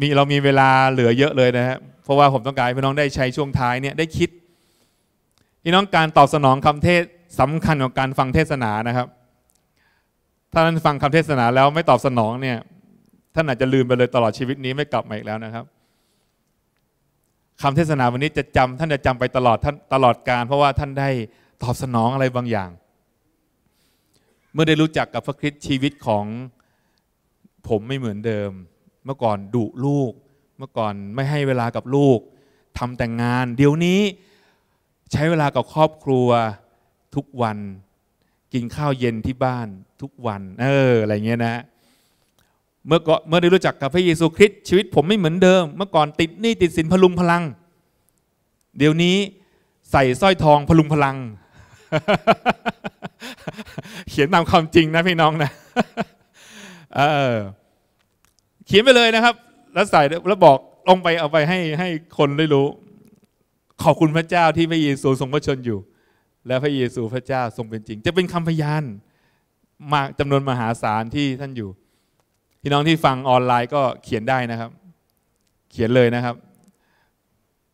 มีเรามีเวลาเหลือเยอะเลยนะฮะเพราะว่าผมต้องการพี่น้องได้ใช้ช่วงท้ายเนี่ยได้คิดพี่น้องการตอบสนองคำเทศสำคัญของการฟังเทศนานะครับ ถ้าท่านฟังคำเทศนาแล้วไม่ตอบสนองเนี่ย ท่านอาจจะลืมไปเลยตลอดชีวิตนี้ไม่กลับมาอีกแล้วนะครับ คำเทศนาวันนี้จะจำ ท่านจะจำไปตลอดท่านตลอดการเพราะว่าท่านได้ตอบสนองอะไรบางอย่าง เมื่อได้รู้จักกับพระคริสต์ชีวิตของผมไม่เหมือนเดิม เมื่อก่อนดุลูก เมื่อก่อนไม่ให้เวลากับลูก ทำแต่งงาน เดี๋ยวนี้ใช้เวลากับครอบครัว ทุกวัน กินข้าวเย็นที่บ้านทุกวัน เอออะไรเงี้ยนะ เมื่อก่อนเมื่อได้รู้จักกับพระเยซูคริสต์ชีวิตผมไม่เหมือนเดิม เมื่อก่อนติดหนี้ติดสินพลุงพลังเดี๋ยวนี้ใส่สร้อยทองพลุงพลัง เขียนตามความจริงนะพี่น้องนะเออเขียนไปเลยนะครับ แล้วใส่แล้วบอกลงไปเอาไปให้ให้คนได้รู้ ขอบคุณพระเจ้าที่พระเยซูทรงพระชนอยู่ และพระเยซูพระเจ้าทรงเป็นจริง จะเป็นคำพยาน มากจำนวนมหาศาลที่ท่านอยู่ พี่น้องที่ฟังออนไลน์ก็เขียนได้นะครับ เขียนเลยนะครับ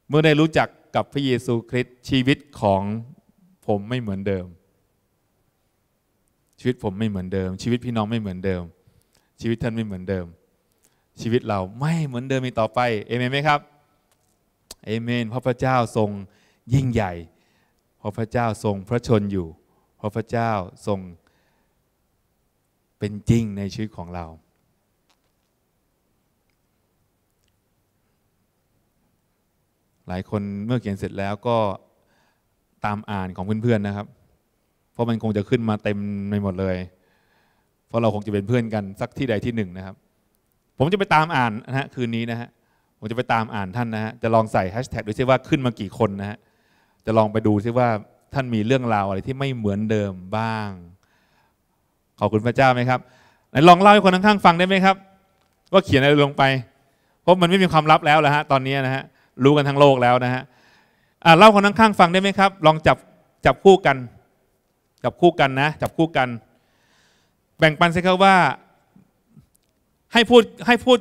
เมื่อได้รู้จักกับพระเยซูคริสต์ชีวิตของผมไม่เหมือนเดิม ชีวิตผมไม่เหมือนเดิม ชีวิตพี่น้องไม่เหมือนเดิมชีวิตท่านไม่เหมือนเดิม ชีวิตเราไม่เหมือนเดิมอีกต่อไปเอเมนไหมครับเอเมน เพราะพระเจ้าทรงยิ่งใหญ่ เพราะพระเจ้าทรงพระชนอยู่ เพราะพระเจ้าทรง เป็นจริงในชีวิตของเรา หลายคนเมื่อเขียนเสร็จแล้วก็ตามอ่านของเพื่อนๆนะครับ เพราะมันคงจะขึ้นมาเต็มไปหมดเลยเพราะเราคงจะเป็นเพื่อนกันสักที่ใดที่หนึ่งนะครับ ผมจะไปตามอ่านนะฮะคืนนี้นะฮะผมจะไปตามอ่านท่านนะฮะจะลองใส่แฮชแท็กดูซิว่าขึ้นมากี่คนนะฮะจะลองไปดูซิว่าท่านมีเรื่องราวอะไรที่ไม่เหมือนเดิมบ้างขอบคุณพระเจ้าไหมครับไหนลองเล่าให้คนข้างๆฟังได้ไหมครับว่าเขียนอะไรลงไปเพราะมันไม่มีความลับแล้วละฮะตอนนี้นะฮะรู้กันทั้งโลกแล้วนะฮะเล่าคนข้างๆฟังได้ไหมครับ ลองจับจับคู่กันจับคู่กันนะ จับคู่กันแบ่งปันใชครับว่าให้พูดให้พูด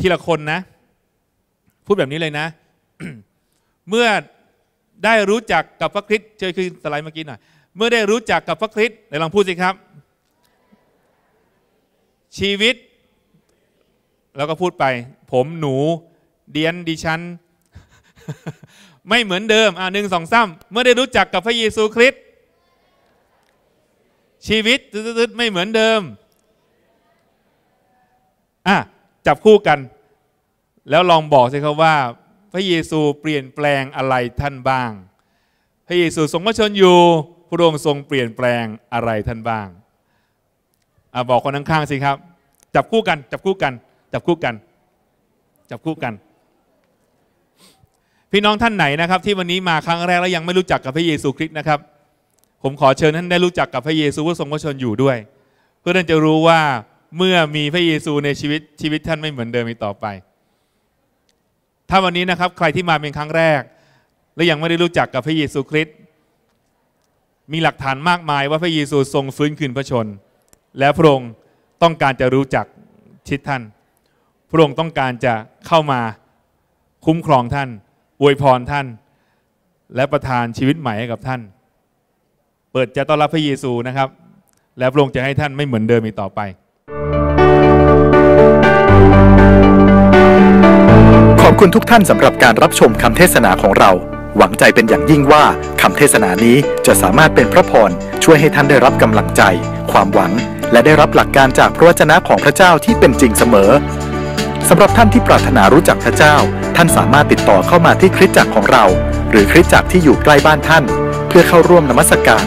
ทีละคนนะ พูดแบบนี้เลยนะ เมื่อได้รู้จักกับพระคริสต์เชญอคือสไลด์เมื่อกี้หน่อยเมื่อได้รู้จักกับพระคริสต์ไหนลองพูดสิครับ ชีวิต แล้วก็พูดไป ผมหนูเดียนดิฉันไม่เหมือนเดิม อ่าหนึ่งสองซ้ำเมื่อได้รู้จักกับพระเยซูคริสต์ชีวิตตืดๆไม่เหมือนเดิม อ่ะ จับคู่กัน แล้วลองบอกสิครับว่า พระเยซูเปลี่ยนแปลงอะไรท่านบ้าง พระเยซูทรงมาชนอยู่ พระองค์ทรงเปลี่ยนแปลงอะไรท่านบ้างอ่บอกคนข้างๆสิครับ จับคู่กันจับคู่กัน จับคู่กัน จับคู่กัน พี่น้องท่านไหนนะครับที่วันนี้มาครั้งแรกแล้วยังไม่รู้จักกับพระเยซูคริสต์นะครับผมขอเชิญท่านได้รู้จักกับพระเยซูผู้ทรงพระชนอยู่ด้วยเพื่อท่านจะรู้ว่าเมื่อมีพระเยซูในชีวิตชีวิตท่านไม่เหมือนเดิมอีกต่อไป ถ้าวันนี้นะครับ ใครที่มาเป็นครั้งแรกและยังไม่ได้รู้จักกับพระเยซูคริสต์มีหลักฐานมากมายว่าพระเยซูทรงฟื้นคืนพระชน และพระองค์ต้องการจะรู้จักชิดท่าน พระองค์ต้องการจะเข้ามาคุ้มครองท่านอวยพรท่าน และประทานชีวิตใหม่ให้กับท่านเปิดจะต้อนรับพระเยซูนะครับ และพระองค์จะให้ท่านไม่เหมือนเดิมอีกต่อไป ขอบคุณทุกท่านสำหรับการรับชมคำเทศนาของเรา หวังใจเป็นอย่างยิ่งว่าคำเทศนานี้จะสามารถเป็นพระพรช่วยให้ท่านได้รับกำลังใจ ความหวัง และได้รับหลักการจากพระวจนะของพระเจ้าที่เป็นจริงเสมอสำหรับท่านที่ปรารถนารู้จักพระเจ้า ท่านสามารถติดต่อเข้ามาที่คริสตจักรของเรา หรือคริสตจักรที่อยู่ใกล้บ้านท่าน เพื่อเข้าร่วมนมัสการ